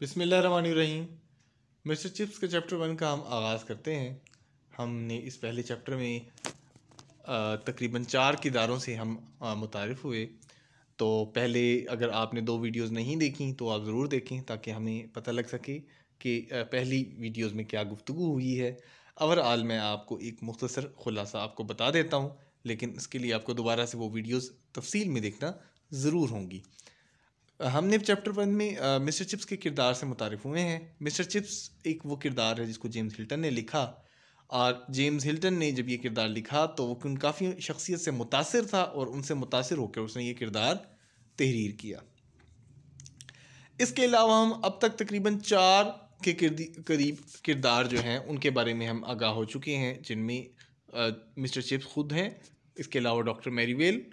बिसमीम mister Chips के chapter one का हम आगाज़ करते हैं हमने इस पहले चैप्टर में तकरीबन चार किरदारों से हम मुतारफ़ हुए तो पहले अगर आपने दो वीडियोस नहीं देखी तो आप ज़रूर देखें ताकि हमें पता लग सके कि पहली वीडियोस में क्या गुफ्तु हुई है ओवरऑल मैं आपको एक मुख्तसर ख़ुलासा आपको बता देता हूँ लेकिन इसके लिए आपको दोबारा से वो वीडियोज़ तफसील में देखना ज़रूर होंगी हमने चैप्टर वन में मिस्टर चिप्स के किरदार से मुतारफ़ हुए हैं मिस्टर चिप्स एक वो किरदार है जिसको जेम्स हिल्टन ने लिखा और जेम्स हिल्टन ने जब ये किरदार लिखा तो वो उन काफ़ी शख्सियत से मुतासर था और उनसे मुतासर होकर उसने ये किरदार तहरीर किया इसके अलावा हम अब तक तकरीबन चार के करीब किरदार जो हैं उनके बारे में हम आगाह हो चुके हैं जिनमें मिस्टर चिप्स खुद हैं इसके अलावा डॉक्टर मेरीवेल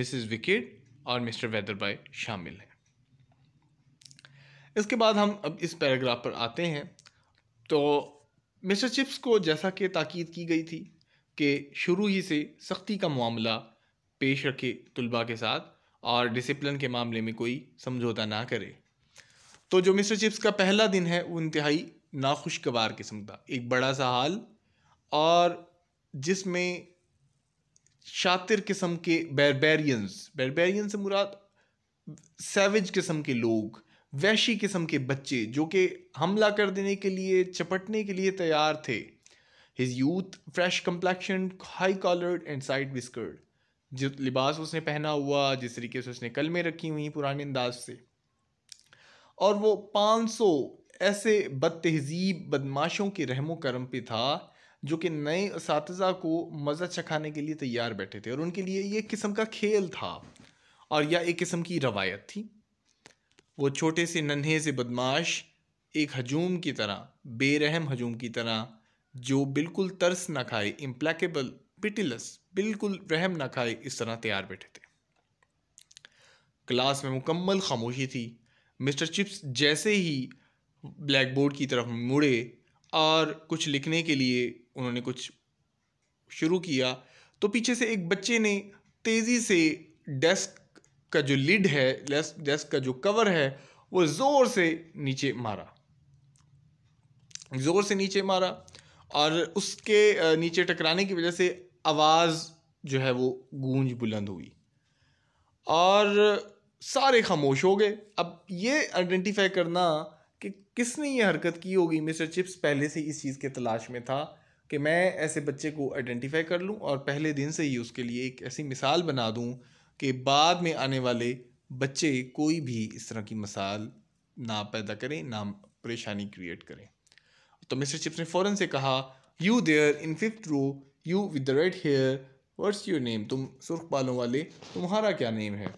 मिसिज विकेट और मिस्टर बाय शामिल हैं इसके बाद हम अब इस पैराग्राफ पर आते हैं तो मिस्टर चिप्स को जैसा कि ताकीद की गई थी कि शुरू ही से सख्ती का मामला पेश रखे तलबा के साथ और डिसिप्लिन के मामले में कोई समझौता ना करे तो जो मिस्टर चिप्स का पहला दिन है वो इंतहाई नाखुशगवार किस्म का एक बड़ा सा हाल और जिसमें शातिर किस्म के बैरबेरियंस बैरबेरियन से मुराद सेविज किस्म के लोग वैशी किस्म के बच्चे जो कि हमला कर देने के लिए चपटने के लिए तैयार थे his youth fresh complexion high collared and side whiskered जो लिबास उसने पहना हुआ जिस तरीके से उसने में रखी हुई पुराने अंदाज से और वो 500 ऐसे बद तहजीब बदमाशों के रहमो करम पे था जो कि नए इस को मज़ा चखाने के लिए तैयार बैठे थे और उनके लिए ये किस्म का खेल था और यह एक किस्म की रवायत थी वो छोटे से नन्हे से बदमाश एक हजूम की तरह बेरहम हजूम की तरह जो बिल्कुल तरस ना खाए इम्प्लैकेबल पिटिलस बिल्कुल रहम ना खाए इस तरह तैयार बैठे थे क्लास में मुकम्मल खामोशी थी मिस्टर चिप्स जैसे ही ब्लैक बोर्ड की तरफ मुड़े और कुछ लिखने के लिए उन्होंने कुछ शुरू किया तो पीछे से एक बच्चे ने तेज़ी से डेस्क का जो लिड है डेस्क का जो कवर है वो ज़ोर से नीचे मारा ज़ोर से नीचे मारा और उसके नीचे टकराने की वजह से आवाज़ जो है वो गूंज बुलंद हुई और सारे खामोश हो गए अब ये आइडेंटिफाई करना कि किसने ये हरकत की होगी मिस्टर चिप्स पहले से इस चीज़ के तलाश में था कि मैं ऐसे बच्चे को आइडेंटिफाई कर लूं और पहले दिन से ही उसके लिए एक ऐसी मिसाल बना दूं कि बाद में आने वाले बच्चे कोई भी इस तरह की मसाल ना पैदा करें ना परेशानी क्रिएट करें तो मिस्टर चिप्स ने फ़ौरन से कहा you there in fifth row you with the red hair what's your name तुम सुर्ख बालों वाले तुम्हारा क्या नेम है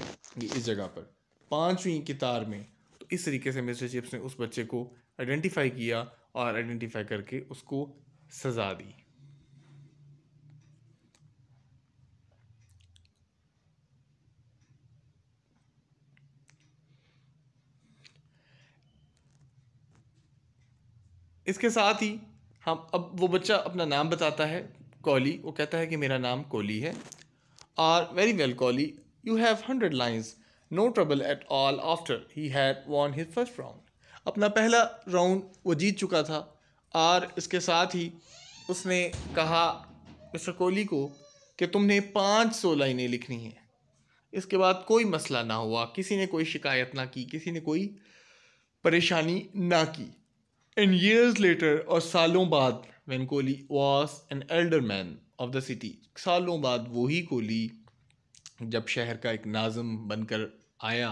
ये इस जगह पर पाँचवीं कितार में तो इस तरीके से मिस्टर चिप्स ने उस बच्चे को आइडेंटिफाई किया और आइडेंटिफाई करके उसको सज़ा दी इसके साथ ही हम अब वो बच्चा अपना नाम बताता है कोहली वो कहता है कि मेरा नाम कोहली है are very well Colley you have hundred lines no trouble at all after he had won his first round अपना पहला राउंड वो जीत चुका था और इसके साथ ही उसने कहा मिस्टर कोहली को कि तुमने पाँच सौ लाइनें लिखनी हैं इसके बाद कोई मसला ना हुआ किसी ने कोई शिकायत ना की किसी ने कोई परेशानी ना की इन ईयर्स लेटर और सालों बाद when Colley was an alderman of the city सालों बाद वही कोहली जब शहर का एक नाजम बनकर आया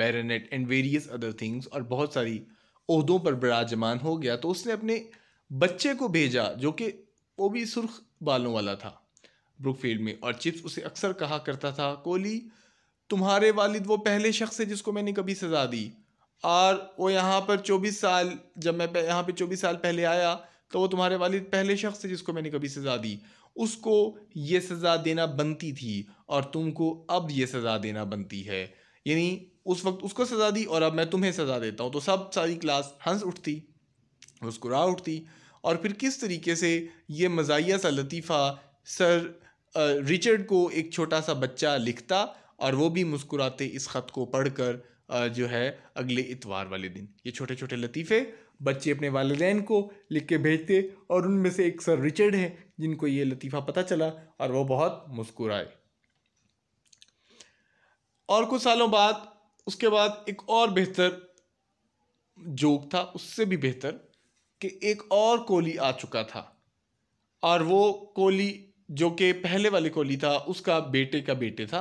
baronet and various other things और बहुत सारी उहदों पर बराजमान हो गया तो उसने अपने बच्चे को भेजा जो कि वो भी सुर्ख बालों वाला था ब्रुकफील्ड में और चिप्स उसे अक्सर कहा करता था कोहली तुम्हारे वालिद वो पहले शख्स है जिसको मैंने कभी सज़ा दी और वो यहाँ पर चौबीस साल जब मैं यहाँ पे चौबीस साल पहले आया तो वो तुम्हारे वालिद पहले शख्स थे जिसको मैंने कभी सज़ा दी उसको ये सज़ा देना बनती थी और तुमको अब ये सज़ा देना बनती है यानी उस वक्त उसको सज़ा दी और अब मैं तुम्हें सज़ा देता हूँ तो सब सारी क्लास हंस उठती मुस्कुरा उठती और फिर किस तरीके से ये मजाया सा लतीफ़ा सर रिचर्ड को एक छोटा सा बच्चा लिखता और वो भी मुस्कुराते इस ख़त को पढ़कर जो है अगले इतवार वाले दिन ये छोटे छोटे लतीफ़े बच्चे अपने वालदेन को लिख के भेजते और उनमें से एक सर रिचर्ड है जिनको ये लतीफ़ा पता चला और वो बहुत मुस्कुराए और कुछ सालों बाद उसके बाद एक और बेहतर जोक था उससे भी बेहतर कि एक और कोली आ चुका था और वो कोली जो कि पहले वाले कोली था उसका बेटे का बेटे था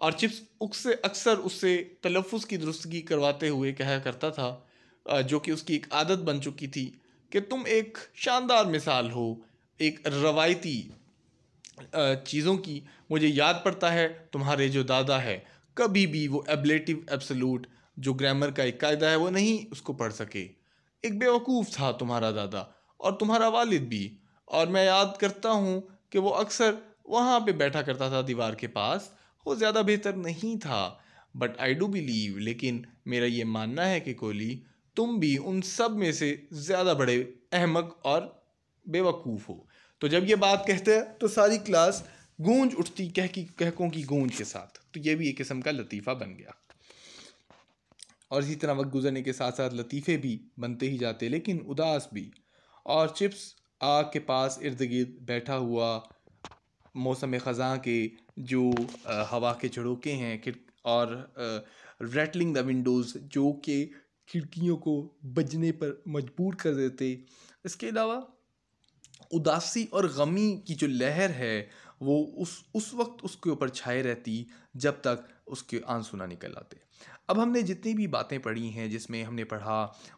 और चिप्स उससे अक्सर उससे तलफ़ की दुरुस्तगी करवाते हुए कहा करता था जो कि उसकी एक आदत बन चुकी थी कि तुम एक शानदार मिसाल हो एक रवायती चीज़ों की मुझे याद पड़ता है तुम्हारे जो दादा है कभी भी वो एबलेटिव एब्सलूट जो ग्रामर का एक कायदा है वो नहीं उसको पढ़ सके एक बेवकूफ़ था तुम्हारा दादा और तुम्हारा वालिद भी और मैं याद करता हूँ कि वो अक्सर वहाँ पे बैठा करता था दीवार के पास वो ज़्यादा बेहतर नहीं था बट आई डू बिलीव लेकिन मेरा ये मानना है कि कोहली तुम भी उन सब में से ज़्यादा बड़े अहमक और बेवकूफ़ हो तो जब ये बात कहते हैं तो सारी क्लास गूंज उठती कह की कहकों की गूंज के साथ तो ये भी एक किस्म का लतीफ़ा बन गया और इसी तरह वक्त गुजरने के साथ साथ लतीफ़े भी बनते ही जाते लेकिन उदास भी और चिप्स आग के पास इर्द गिर्द बैठा हुआ मौसम ख़जा के जो हवा के झड़ोके हैं और रेटलिंग द विंडोज़ जो कि खिड़कियों को बजने पर मजबूर कर देते इसके अलावा उदासी और गमी की जो लहर है वो उस उस वक्त उसके ऊपर छाए रहती जब तक उसके आंसू ना निकल आते अब हमने जितनी भी बातें पढ़ी हैं जिसमें हमने पढ़ा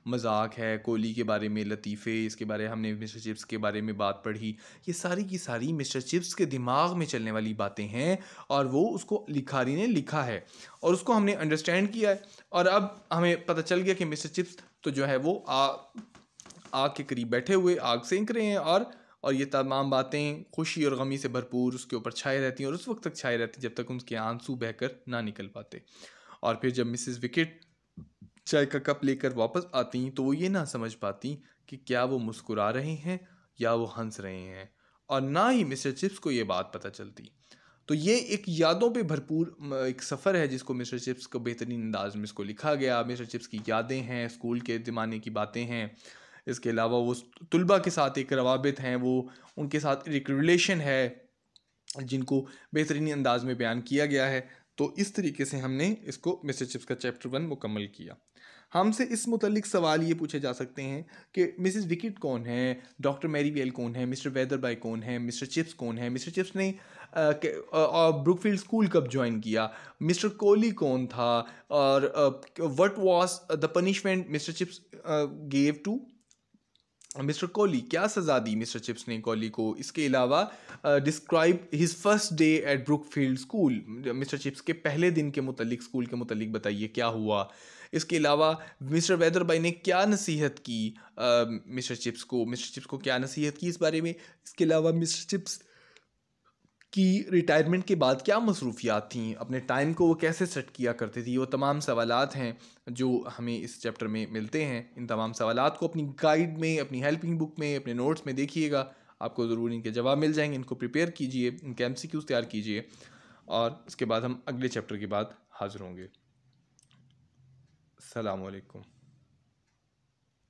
मजाक है कोहली के बारे में लतीफ़े इसके बारे में हमने मिस्टर चिप्स के बारे में बात पढ़ी ये सारी की सारी मिस्टर चिप्स के दिमाग में चलने वाली बातें हैं और वो उसको लिखारी ने लिखा है और उसको हमने अंडरस्टैंड किया है और अब हमें पता चल गया कि मिस्टर चिप्स तो जो है वो आ, आग के करीब बैठे हुए आग सेंक रहे हैं और और ये तमाम बातें खुशी और गमी से भरपूर उसके ऊपर छाए रहती हैं और उस वक्त तक छाए रहती जब तक उनके आंसू बहकर ना निकल पाते और फिर जब मिसिस विकेट चाय का कप लेकर वापस आती तो वो ये ना समझ पाती कि क्या वो मुस्कुरा रहे हैं या वो हंस रहे हैं और ना ही मिस्टर चिप्स को ये बात पता चलती तो ये एक यादों पे भरपूर एक सफ़र है जिसको मिस्टर चिप्स को बेहतरीन अंदाज में इसको लिखा गया मिस्टर चिप्स की यादें हैं स्कूल के ज़माने की बातें हैं इसके अलावा वो तलबा के साथ एक रवाबित हैं वो उनके साथ एक रिलेशन है जिनको बेहतरीन अंदाज में बयान किया गया है तो इस तरीके से हमने इसको मिस्टर चिप्स का चैप्टर वन मुकम्मल किया हमसे इस मुतलिक सवाल ये पूछे जा सकते हैं कि मिसिज़ विकेट कौन है डॉक्टर मैरी वेल कौन है मिस्टर वेदर बाई कौन है मिस्टर चिप्स कौन है मिस्टर चिप्स ने ब्रुकफील्ड स्कूल कब ज्वाइन किया मिस्टर कोहली कौन था और what was the punishment mister Chips gave to mister Colley क्या सज़ा दी मिस्टर चिप्स ने कोहली को इसके अलावा describe his first day at Brookfield school mister Chips के पहले दिन के मुतलिक स्कूल के मुतलिक बताइए क्या हुआ इसके अलावा मिस्टर बाई ने क्या नसीहत की मिस्टर चिप्स को मिस्टर चिप्स को क्या नसीहत की इस बारे में इसके अलावा मिस्टर चिप्स कि रिटायरमेंट के बाद क्या मसरूफियात थी अपने टाइम को वो कैसे सेट किया करती थी वो तमाम सवाल हैं जो हमें इस चैप्टर में मिलते हैं इन तमाम सवाल को अपनी गाइड में अपनी हेल्पिंग बुक में अपने नोट्स में देखिएगा आपको ज़रूर इनके जवाब मिल जाएंगे इनको प्रिपेयर कीजिए इनके एम तैयार कीजिए और उसके बाद हम अगले चैप्टर के बाद हाज़िर होंगे अलकुम